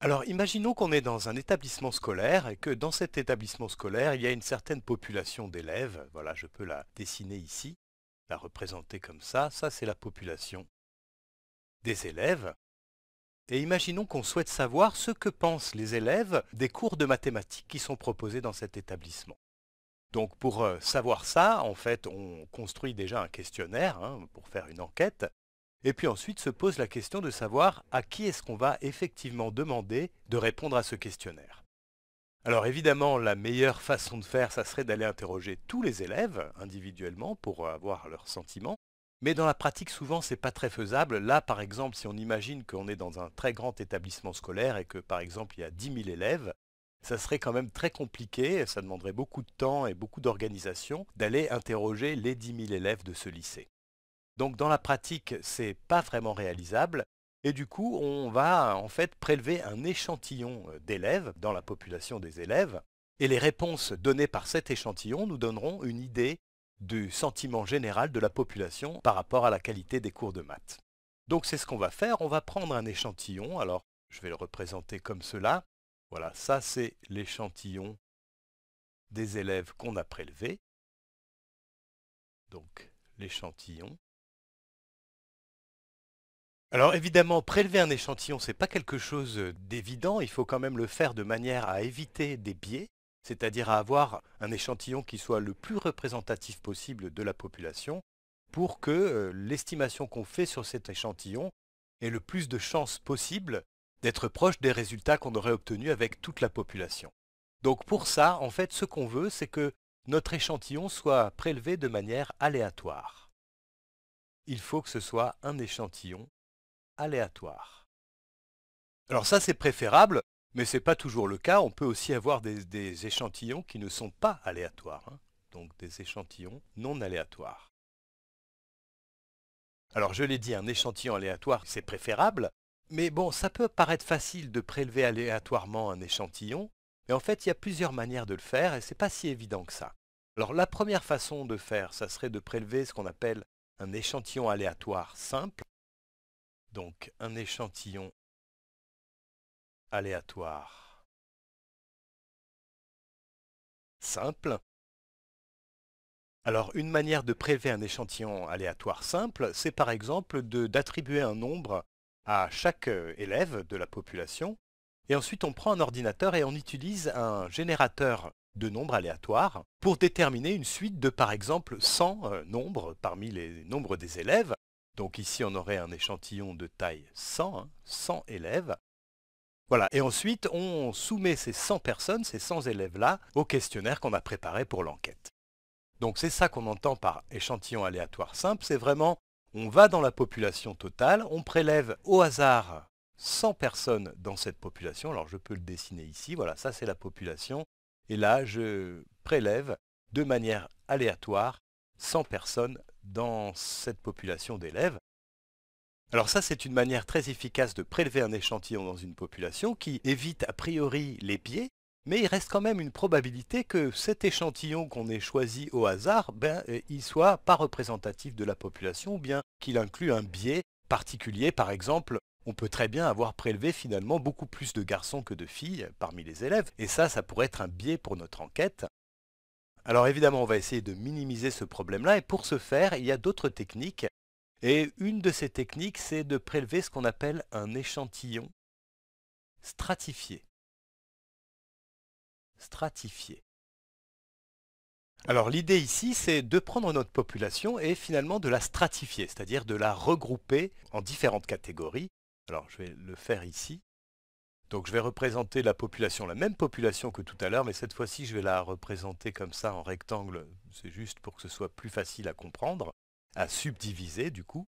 Alors imaginons qu'on est dans un établissement scolaire et que dans cet établissement scolaire, il y a une certaine population d'élèves. Voilà, je peux la dessiner ici, la représenter comme ça. Ça, c'est la population des élèves. Et imaginons qu'on souhaite savoir ce que pensent les élèves des cours de mathématiques qui sont proposés dans cet établissement. Donc pour euh, savoir ça, en fait, on construit déjà un questionnaire hein, pour faire une enquête. Et puis ensuite se pose la question de savoir à qui est-ce qu'on va effectivement demander de répondre à ce questionnaire. Alors évidemment, la meilleure façon de faire, ça serait d'aller interroger tous les élèves individuellement pour avoir leurs sentiments. Mais dans la pratique, souvent, ce n'est pas très faisable. Là, par exemple, si on imagine qu'on est dans un très grand établissement scolaire et que, par exemple, il y a 10 000 élèves, ça serait quand même très compliqué, ça demanderait beaucoup de temps et beaucoup d'organisation, d'aller interroger les 10 000 élèves de ce lycée. Donc dans la pratique, ce n'est pas vraiment réalisable. Et du coup, on va en fait prélever un échantillon euh, d'élèves dans la population des élèves. Et les réponses données par cet échantillon nous donneront une idée du sentiment général de la population par rapport à la qualité des cours de maths. Donc c'est ce qu'on va faire, on va prendre un échantillon, alors je vais le représenter comme cela. Voilà, ça c'est l'échantillon des élèves qu'on a prélevé. Donc l'échantillon. Alors évidemment, prélever un échantillon, n'est pas quelque chose euh, d'évident, il faut quand même le faire de manière à éviter des biais, c'est-à-dire à avoir un échantillon qui soit le plus représentatif possible de la population pour que euh, l'estimation qu'on fait sur cet échantillon ait le plus de chances possible d'être proche des résultats qu'on aurait obtenus avec toute la population. Donc pour ça, en fait, ce qu'on veut, c'est que notre échantillon soit prélevé de manière aléatoire. Il faut que ce soit un échantillon aléatoire. Alors ça c'est préférable, mais ce n'est pas toujours le cas. On peut aussi avoir des, échantillons qui ne sont pas aléatoires, hein. donc des échantillons non aléatoires. Alors je l'ai dit, un échantillon aléatoire c'est préférable, mais bon, ça peut paraître facile de prélever aléatoirement un échantillon, mais en fait il y a plusieurs manières de le faire et c'est pas si évident que ça. Alors la première façon de faire, ça serait de prélever ce qu'on appelle un échantillon aléatoire simple, donc un échantillon aléatoire simple. Alors une manière de prélever un échantillon aléatoire simple, c'est par exemple d'attribuer un nombre à chaque euh, élève de la population, et ensuite on prend un ordinateur et on utilise un générateur de nombres aléatoires pour déterminer une suite de par exemple 100 euh, nombres parmi les nombres des élèves, donc ici, on aurait un échantillon de taille 100, 100 hein, élèves. Voilà, et ensuite, on soumet ces 100 personnes, ces 100 élèves-là, au questionnaire qu'on a préparé pour l'enquête. Donc c'est ça qu'on entend par échantillon aléatoire simple, c'est vraiment, on va dans la population totale, on prélève au hasard 100 personnes dans cette population, alors je peux le dessiner ici, voilà, ça c'est la population, et là, je prélève de manière aléatoire 100 personnes dans cette population d'élèves. Alors ça, c'est une manière très efficace de prélever un échantillon dans une population qui évite a priori les biais, mais il reste quand même une probabilité que cet échantillon qu'on ait choisi au hasard, ben, euh, il soit pas représentatif de la population, ou bien qu'il inclut un biais particulier. Par exemple, on peut très bien avoir prélevé finalement beaucoup plus de garçons que de filles parmi les élèves, et ça, ça pourrait être un biais pour notre enquête. Alors évidemment, on va essayer de minimiser ce problème-là, et pour ce faire, il y a d'autres techniques. Et une de ces techniques, c'est de prélever ce qu'on appelle un échantillon stratifié. Stratifié. Alors l'idée ici, c'est de prendre notre population et finalement de la stratifier, c'est-à-dire de la regrouper en différentes catégories. Alors je vais le faire ici. Donc je vais représenter la population, la même population que tout à l'heure, mais cette fois-ci je vais la représenter comme ça en rectangle, c'est juste pour que ce soit plus facile à comprendre, à subdiviser du coup.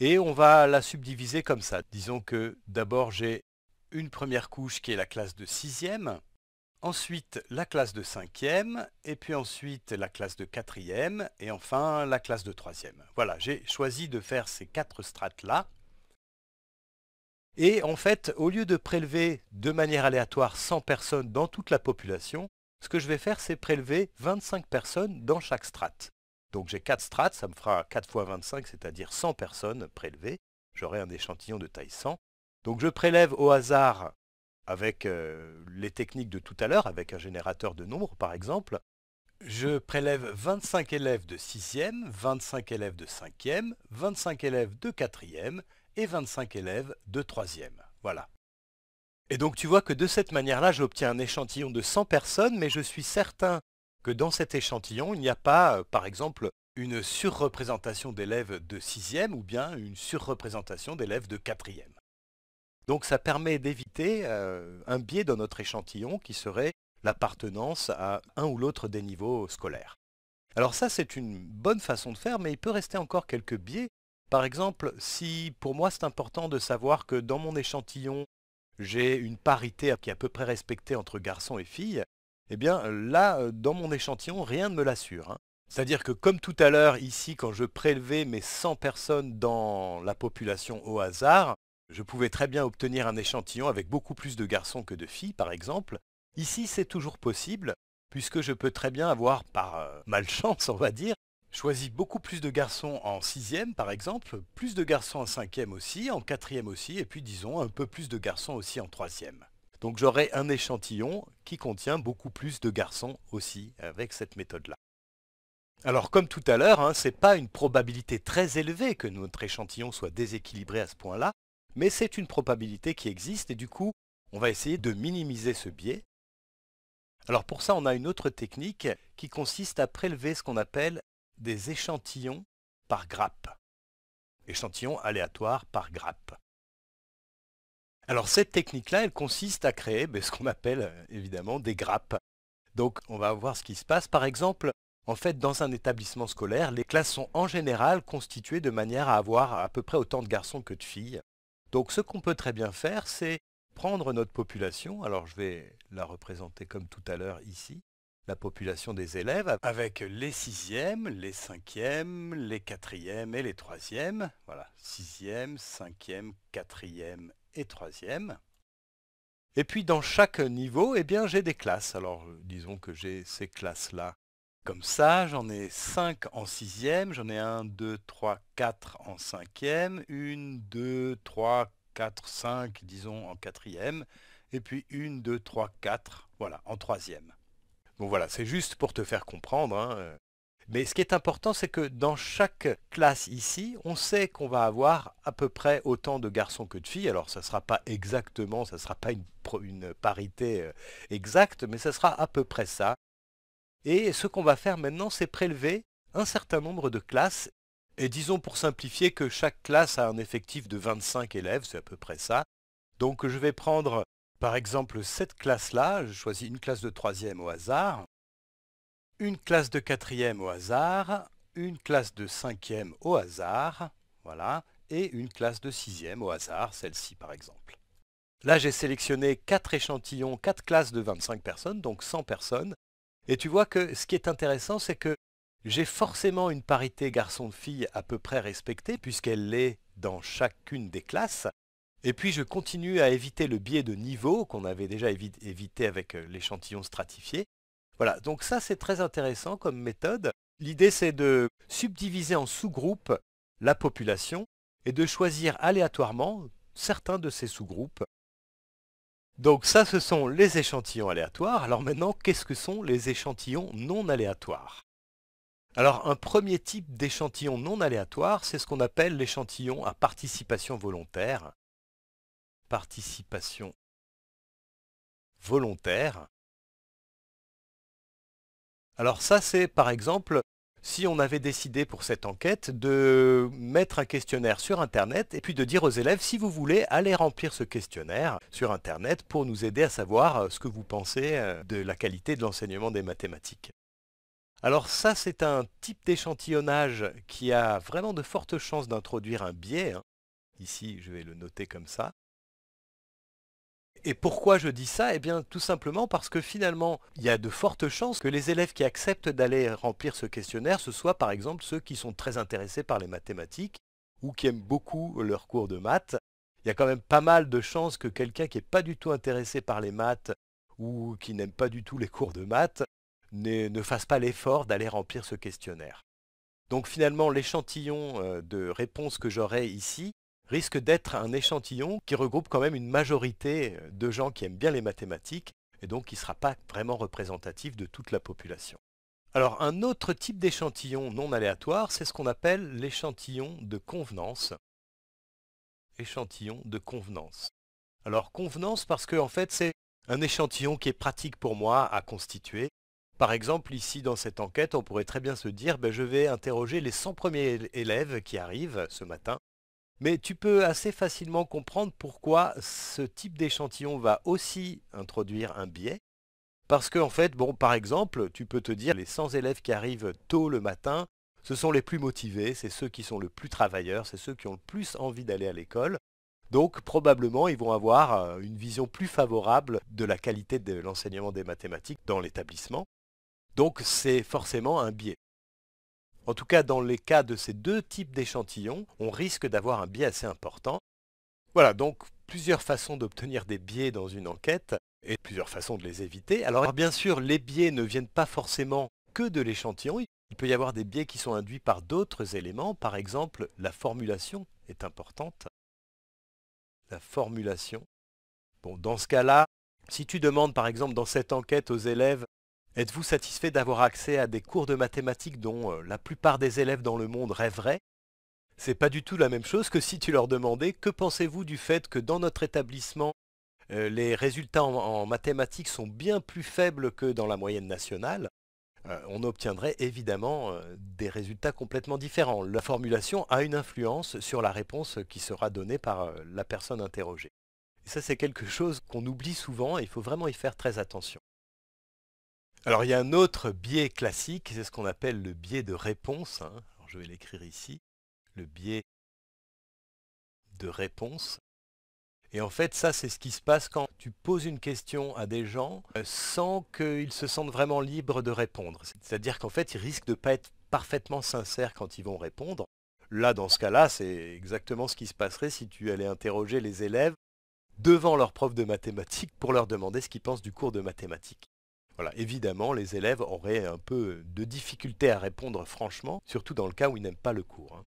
Et on va la subdiviser comme ça. Disons que d'abord j'ai une première couche qui est la classe de sixième, ensuite la classe de cinquième, et puis ensuite la classe de quatrième, et enfin la classe de troisième. Voilà, j'ai choisi de faire ces quatre strates-là, et en fait, au lieu de prélever de manière aléatoire 100 personnes dans toute la population, ce que je vais faire, c'est prélever 25 personnes dans chaque strate. Donc j'ai 4 strates, ça me fera 4 fois 25, c'est-à-dire 100 personnes prélevées. J'aurai un échantillon de taille 100. Donc je prélève au hasard avec euh, les techniques de tout à l'heure, avec un générateur de nombres par exemple. Je prélève 25 élèves de 6e, 25 élèves de 5e, 25 élèves de 4e et 25 élèves de 3e. Voilà. Et donc tu vois que de cette manière-là, j'obtiens un échantillon de 100 personnes, mais je suis certain que dans cet échantillon, il n'y a pas, euh, par exemple, une surreprésentation d'élèves de 6e ou bien une surreprésentation d'élèves de 4e. Donc ça permet d'éviter euh, un biais dans notre échantillon qui serait l'appartenance à un ou l'autre des niveaux scolaires. Alors ça, c'est une bonne façon de faire, mais il peut rester encore quelques biais par exemple, si pour moi c'est important de savoir que dans mon échantillon, j'ai une parité qui est à peu près respectée entre garçons et filles, eh bien là, euh, dans mon échantillon, rien ne me l'assure. Hein. C'est-à-dire que comme tout à l'heure, ici, quand je prélevais mes 100 personnes dans la population au hasard, je pouvais très bien obtenir un échantillon avec beaucoup plus de garçons que de filles, par exemple. Ici, c'est toujours possible, puisque je peux très bien avoir, par euh, malchance, on va dire, choisis beaucoup plus de garçons en sixième par exemple, plus de garçons en cinquième aussi, en quatrième aussi, et puis disons un peu plus de garçons aussi en troisième. Donc j'aurai un échantillon qui contient beaucoup plus de garçons aussi avec cette méthode-là. Alors comme tout à l'heure, hein, ce n'est pas une probabilité très élevée que notre échantillon soit déséquilibré à ce point-là, mais c'est une probabilité qui existe et du coup, on va essayer de minimiser ce biais. Alors pour ça, on a une autre technique qui consiste à prélever ce qu'on appelle des échantillons par grappe. Échantillons aléatoires par grappe. Alors cette technique-là, elle consiste à créer ben, ce qu'on appelle euh, évidemment des grappes. Donc on va voir ce qui se passe. Par exemple, en fait, dans un établissement scolaire, les classes sont en général constituées de manière à avoir à peu près autant de garçons que de filles. Donc ce qu'on peut très bien faire, c'est prendre notre population, alors je vais la représenter comme tout à l'heure ici, la population des élèves avec les sixièmes, les cinquièmes, les quatrièmes et les troisièmes. Voilà, sixième, cinquième, quatrième et troisième. Et puis dans chaque niveau, eh bien j'ai des classes. Alors disons que j'ai ces classes-là. Comme ça, j'en ai 5 en sixième, j'en ai 1, 2, 3, 4 en cinquième, 1, 2, 3, 4, 5, disons en quatrième, et puis 1, 2, 3, 4, voilà, en troisième. Bon voilà, c'est juste pour te faire comprendre. Hein, euh. Mais ce qui est important, c'est que dans chaque classe ici, on sait qu'on va avoir à peu près autant de garçons que de filles. Alors, ça ne sera pas exactement, ça ne sera pas une, une, parité euh, exacte, mais ça sera à peu près ça. Et ce qu'on va faire maintenant, c'est prélever un certain nombre de classes. Et disons pour simplifier que chaque classe a un effectif de 25 élèves, c'est à peu près ça. Donc je vais prendre par exemple, cette classe-là, je choisis une classe de troisième au hasard, une classe de quatrième au hasard, une classe de cinquième au hasard, voilà, et une classe de sixième au hasard, celle-ci par exemple. Là, j'ai sélectionné quatre échantillons, quatre classes de 25 personnes, donc 100 personnes. Et tu vois que ce qui est intéressant, c'est que j'ai forcément une parité garçon-fille à peu près respectée, puisqu'elle l'est dans chacune des classes. Et puis je continue à éviter le biais de niveau qu'on avait déjà évité avec euh, l'échantillon stratifié. Voilà, donc ça c'est très intéressant comme méthode. L'idée c'est de subdiviser en sous-groupes la population et de choisir aléatoirement certains de ces sous-groupes. Donc ça ce sont les échantillons aléatoires. Alors maintenant, qu'est-ce que sont les échantillons non aléatoires alors un premier type d'échantillon non aléatoire, c'est ce qu'on appelle l'échantillon à participation volontaire participation volontaire. Alors ça, c'est par exemple si on avait décidé pour cette enquête de mettre un questionnaire sur Internet et puis de dire aux élèves si vous voulez aller remplir ce questionnaire sur Internet pour nous aider à savoir euh, ce que vous pensez euh, de la qualité de l'enseignement des mathématiques. Alors ça, c'est un type d'échantillonnage qui a vraiment de fortes chances d'introduire un biais. Hein. Ici, je vais le noter comme ça. Et pourquoi je dis ça Eh bien tout simplement parce que finalement, il y a de fortes chances que les élèves qui acceptent d'aller remplir ce questionnaire, ce soit par exemple ceux qui sont très intéressés par les mathématiques ou qui aiment beaucoup leurs cours de maths. Il y a quand même pas mal de chances que quelqu'un qui n'est pas du tout intéressé par les maths ou qui n'aime pas du tout les cours de maths ne fasse pas l'effort d'aller remplir ce questionnaire. Donc finalement, l'échantillon euh, de réponses que j'aurai ici risque d'être un échantillon qui regroupe quand même une majorité euh, de gens qui aiment bien les mathématiques et donc qui ne sera pas vraiment représentatif de toute la population. Alors un autre type d'échantillon non aléatoire, c'est ce qu'on appelle l'échantillon de convenance. Échantillon de convenance. Alors convenance parce que en fait c'est un échantillon qui est pratique pour moi à constituer. Par exemple, ici dans cette enquête, on pourrait très bien se dire ben, je vais interroger les 100 premiers élèves qui arrivent ce matin mais tu peux assez facilement comprendre pourquoi ce type d'échantillon va aussi introduire un biais. Parce que, en fait, bon, par exemple, tu peux te dire les 100 élèves qui arrivent tôt le matin, ce sont les plus motivés, c'est ceux qui sont le plus travailleurs, c'est ceux qui ont le plus envie d'aller à l'école. Donc probablement, ils vont avoir euh, une vision plus favorable de la qualité de l'enseignement des mathématiques dans l'établissement. Donc c'est forcément un biais. En tout cas, dans les cas de ces deux types d'échantillons, on risque d'avoir un biais assez important. Voilà, donc plusieurs façons d'obtenir des biais dans une enquête et plusieurs façons de les éviter. Alors bien sûr, les biais ne viennent pas forcément que de l'échantillon. Il peut y avoir des biais qui sont induits par d'autres éléments. Par exemple, la formulation est importante. La formulation. Bon, dans ce cas-là, si tu demandes par exemple dans cette enquête aux élèves Êtes-vous satisfait d'avoir accès à des cours de mathématiques dont euh, la plupart des élèves dans le monde rêveraient C'est pas du tout la même chose que si tu leur demandais que pensez-vous du fait que dans notre établissement, euh, les résultats en, mathématiques sont bien plus faibles que dans la moyenne nationale, euh, on obtiendrait évidemment des résultats complètement différents. La formulation a une influence sur la réponse qui sera donnée par la personne interrogée. Et ça, c'est quelque chose qu'on oublie souvent et il faut vraiment y faire très attention. Alors il y a un autre biais classique, c'est ce qu'on appelle le biais de réponse. Hein. Alors, je vais l'écrire ici, le biais de réponse. Et en fait, ça, c'est ce qui se passe quand tu poses une question à des gens euh, sans qu'ils se sentent vraiment libres de répondre. C'est-à-dire qu'en fait, ils risquent de ne pas être parfaitement sincères quand ils vont répondre. Là, dans ce cas-là, c'est exactement ce qui se passerait si tu allais interroger les élèves devant leur prof de mathématiques pour leur demander ce qu'ils pensent du cours de mathématiques. Voilà, évidemment, les élèves auraient un peu de difficulté à répondre franchement, surtout dans le cas où ils n'aiment pas le cours. Hein.